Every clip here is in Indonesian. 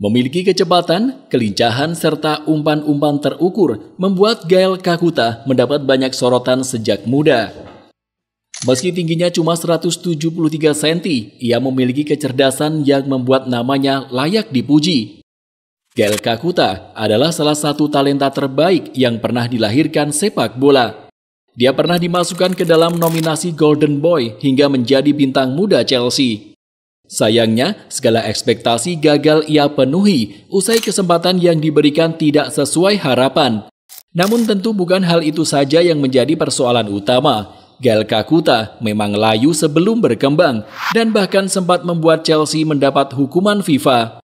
Memiliki kecepatan, kelincahan, serta umpan-umpan terukur membuat Gael Kakuta mendapat banyak sorotan sejak muda. Meski tingginya cuma 173 cm, ia memiliki kecerdasan yang membuat namanya layak dipuji. Gael Kakuta adalah salah satu talenta terbaik yang pernah dilahirkan sepak bola. Dia pernah dimasukkan ke dalam nominasi Golden Boy hingga menjadi bintang muda Chelsea. Sayangnya, segala ekspektasi gagal ia penuhi usai kesempatan yang diberikan tidak sesuai harapan. Namun tentu bukan hal itu saja yang menjadi persoalan utama. Gael Kakuta memang layu sebelum berkembang dan bahkan sempat membuat Chelsea mendapat hukuman FIFA.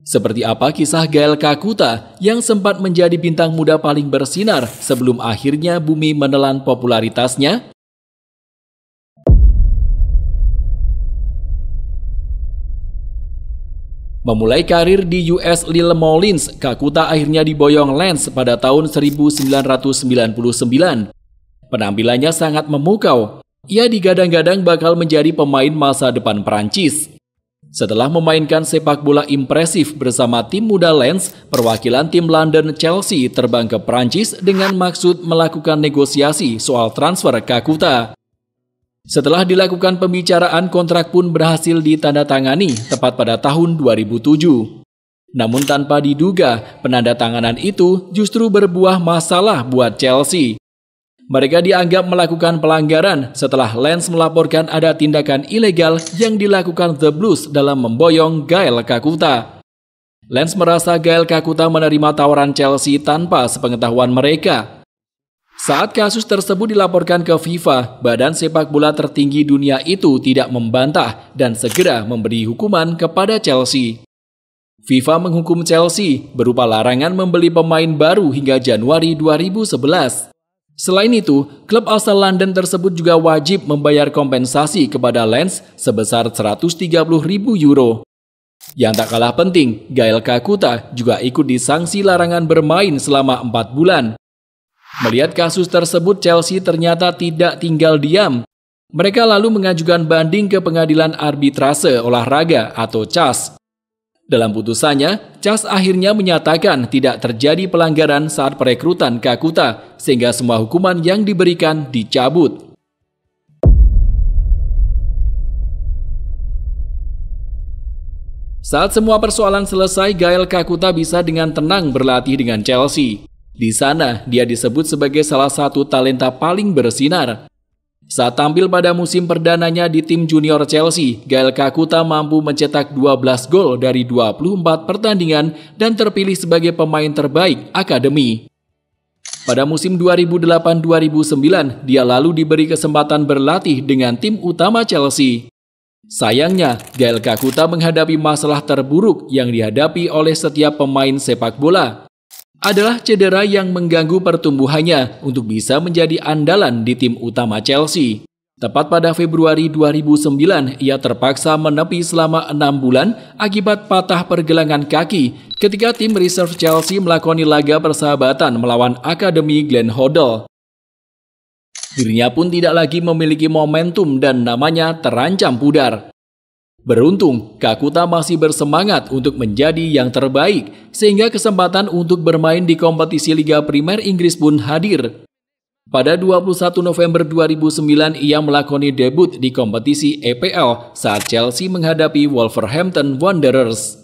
Seperti apa kisah Gael Kakuta yang sempat menjadi bintang muda paling bersinar sebelum akhirnya bumi menelan popularitasnya? Memulai karir di US lille Lillemolins, Kakuta akhirnya diboyong Lens pada tahun 1999. Penampilannya sangat memukau. Ia digadang-gadang bakal menjadi pemain masa depan Perancis. Setelah memainkan sepak bola impresif bersama tim muda Lens, perwakilan tim London Chelsea terbang ke Prancis dengan maksud melakukan negosiasi soal transfer Kakuta. Setelah dilakukan pembicaraan, kontrak pun berhasil ditandatangani tepat pada tahun 2007. Namun tanpa diduga, penandatanganan itu justru berbuah masalah buat Chelsea. Mereka dianggap melakukan pelanggaran setelah Lens melaporkan ada tindakan ilegal yang dilakukan The Blues dalam memboyong Gael Kakuta. Lens merasa Gael Kakuta menerima tawaran Chelsea tanpa sepengetahuan mereka saat kasus tersebut dilaporkan ke FIFA, badan sepak bola tertinggi dunia itu tidak membantah dan segera memberi hukuman kepada Chelsea. FIFA menghukum Chelsea berupa larangan membeli pemain baru hingga Januari 2011. Selain itu, klub asal London tersebut juga wajib membayar kompensasi kepada Lens sebesar 130 euro. Yang tak kalah penting, Gael Kakuta juga ikut disanksi larangan bermain selama 4 bulan Melihat kasus tersebut, Chelsea ternyata tidak tinggal diam. Mereka lalu mengajukan banding ke Pengadilan Arbitrase Olahraga atau CAS. Dalam putusannya, CAS akhirnya menyatakan tidak terjadi pelanggaran saat perekrutan Kakuta, sehingga semua hukuman yang diberikan dicabut. Saat semua persoalan selesai, Gael Kakuta bisa dengan tenang berlatih dengan Chelsea. Di sana, dia disebut sebagai salah satu talenta paling bersinar. Saat tampil pada musim perdananya di tim junior Chelsea, Gael Kakuta mampu mencetak 12 gol dari 24 pertandingan dan terpilih sebagai pemain terbaik akademi. Pada musim 2008-2009, dia lalu diberi kesempatan berlatih dengan tim utama Chelsea. Sayangnya, Gael Kakuta menghadapi masalah terburuk yang dihadapi oleh setiap pemain sepak bola, adalah cedera yang mengganggu pertumbuhannya untuk bisa menjadi andalan di tim utama Chelsea. Tepat pada Februari 2009, ia terpaksa menepi selama enam bulan akibat patah pergelangan kaki ketika tim reserve Chelsea melakoni laga persahabatan melawan Akademi Glenn Hoddle. Dirinya pun tidak lagi memiliki momentum dan namanya terancam pudar. Beruntung, Kakuta masih bersemangat untuk menjadi yang terbaik, sehingga kesempatan untuk bermain di kompetisi Liga Primer Inggris pun hadir. Pada 21 November 2009, ia melakoni debut di kompetisi EPL saat Chelsea menghadapi Wolverhampton Wanderers.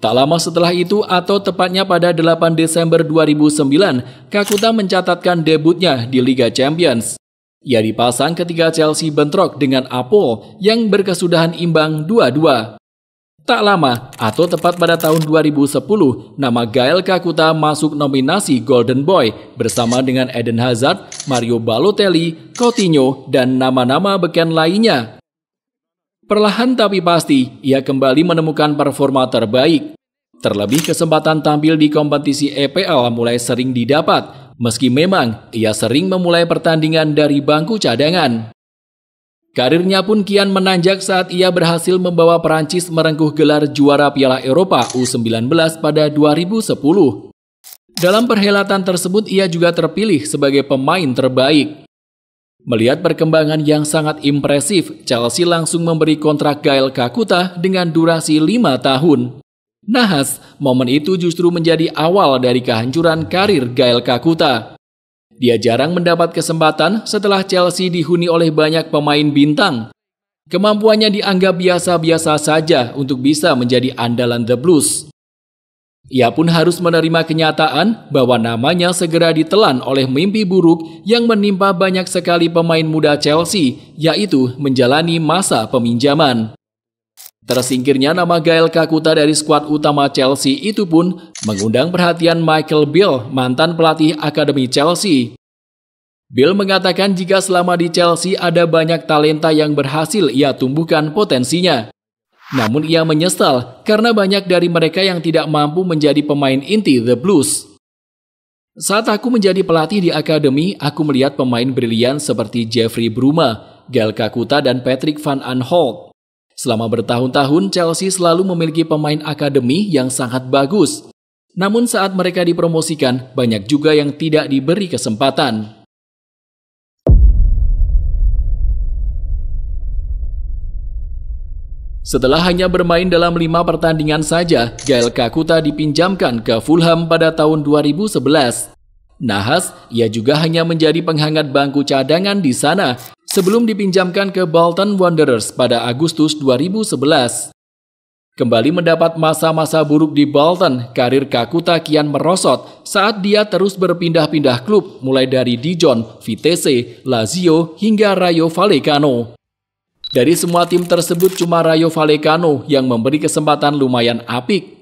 Tak lama setelah itu, atau tepatnya pada 8 Desember 2009, Kakuta mencatatkan debutnya di Liga Champions. Ia dipasang ketika Chelsea bentrok dengan Apol yang berkesudahan imbang 2-2. Tak lama, atau tepat pada tahun 2010, nama Gael Kakuta masuk nominasi Golden Boy bersama dengan Eden Hazard, Mario Balotelli, Coutinho, dan nama-nama beken lainnya. Perlahan tapi pasti, ia kembali menemukan performa terbaik. Terlebih kesempatan tampil di kompetisi EPL mulai sering didapat, meski memang ia sering memulai pertandingan dari bangku cadangan. Karirnya pun kian menanjak saat ia berhasil membawa Perancis merengkuh gelar juara Piala Eropa U19 pada 2010. Dalam perhelatan tersebut ia juga terpilih sebagai pemain terbaik. Melihat perkembangan yang sangat impresif, Chelsea langsung memberi kontrak Gael Kakuta dengan durasi 5 tahun. Nahas, momen itu justru menjadi awal dari kehancuran karir Gael Kakuta. Dia jarang mendapat kesempatan setelah Chelsea dihuni oleh banyak pemain bintang. Kemampuannya dianggap biasa-biasa saja untuk bisa menjadi andalan The Blues. Ia pun harus menerima kenyataan bahwa namanya segera ditelan oleh mimpi buruk yang menimpa banyak sekali pemain muda Chelsea, yaitu menjalani masa peminjaman. Tersingkirnya nama Gael Kakuta dari skuad utama Chelsea itu pun mengundang perhatian Michael Bill, mantan pelatih Akademi Chelsea. Bill mengatakan jika selama di Chelsea ada banyak talenta yang berhasil ia tumbuhkan potensinya. Namun ia menyesal karena banyak dari mereka yang tidak mampu menjadi pemain inti The Blues. Saat aku menjadi pelatih di akademi, aku melihat pemain brilian seperti Jeffrey Bruma, Gael Kakuta, dan Patrick Van Aanholt. Selama bertahun-tahun, Chelsea selalu memiliki pemain akademi yang sangat bagus. Namun saat mereka dipromosikan, banyak juga yang tidak diberi kesempatan. Setelah hanya bermain dalam lima pertandingan saja, Gael Kakuta dipinjamkan ke Fulham pada tahun 2011. Nahas, ia juga hanya menjadi penghangat bangku cadangan di sana sebelum dipinjamkan ke Bolton Wanderers pada Agustus 2011. Kembali mendapat masa-masa buruk di Bolton, karir Kakuta kian merosot saat dia terus berpindah-pindah klub mulai dari Dijon, Vitesse, Lazio, hingga Rayo Vallecano. Dari semua tim tersebut cuma Rayo Vallecano yang memberi kesempatan lumayan apik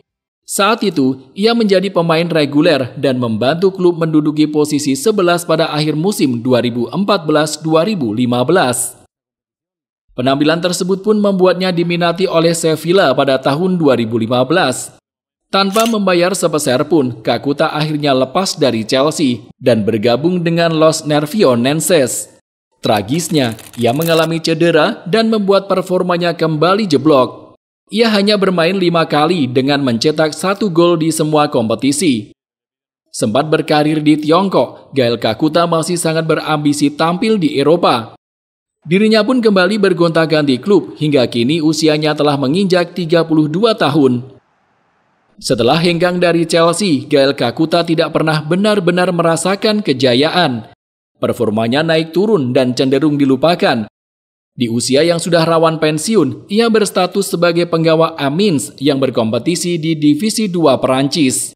saat itu, ia menjadi pemain reguler dan membantu klub menduduki posisi 11 pada akhir musim 2014-2015. Penampilan tersebut pun membuatnya diminati oleh Sevilla pada tahun 2015. Tanpa membayar sepeser pun, Kakuta akhirnya lepas dari Chelsea dan bergabung dengan Los Nervionenses. Tragisnya, ia mengalami cedera dan membuat performanya kembali jeblok. Ia hanya bermain lima kali dengan mencetak satu gol di semua kompetisi. Sempat berkarir di Tiongkok, Gael Kakuta masih sangat berambisi tampil di Eropa. Dirinya pun kembali bergonta-ganti klub hingga kini usianya telah menginjak 32 tahun. Setelah henggang dari Chelsea, Gael Kakuta tidak pernah benar-benar merasakan kejayaan. Performanya naik turun dan cenderung dilupakan, di usia yang sudah rawan pensiun, ia berstatus sebagai penggawa Amins yang berkompetisi di Divisi 2 Perancis.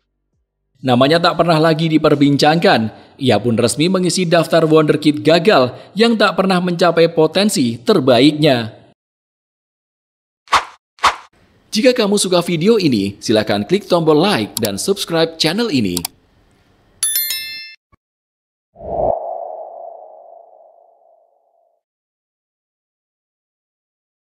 Namanya tak pernah lagi diperbincangkan. Ia pun resmi mengisi daftar wonderkid gagal yang tak pernah mencapai potensi terbaiknya. Jika kamu suka video ini, silakan klik tombol like dan subscribe channel ini.